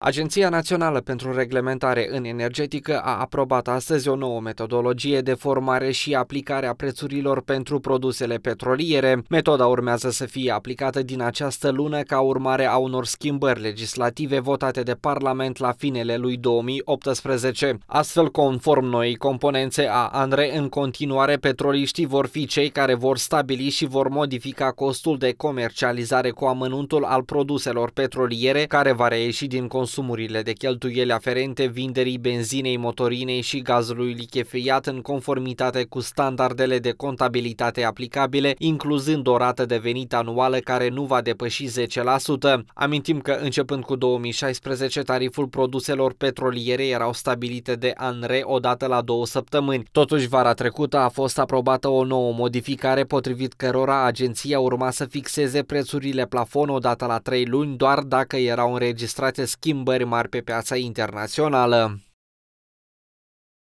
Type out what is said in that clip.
Agenția Națională pentru Reglementare în Energetică a aprobat astăzi o nouă metodologie de formare și aplicare a prețurilor pentru produsele petroliere. Metoda urmează să fie aplicată din această lună ca urmare a unor schimbări legislative votate de Parlament la finele lui 2018. Astfel, conform noii componențe a ANRE, în continuare petroliștii vor fi cei care vor stabili și vor modifica costul de comercializare cu amănuntul al produselor petroliere care va reieși din consum consumurile de cheltuieli aferente vinderii benzinei, motorinei și gazului lichefiat în conformitate cu standardele de contabilitate aplicabile, incluzând o rată de venit anuală care nu va depăși 10%. Amintim că începând cu 2016, tariful produselor petroliere erau stabilite de ANRE odată la două săptămâni. Totuși, vara trecută a fost aprobată o nouă modificare potrivit cărora agenția urma să fixeze prețurile plafon odată la 3 luni doar dacă erau înregistrate schimb schimbări mari pe piața internațională.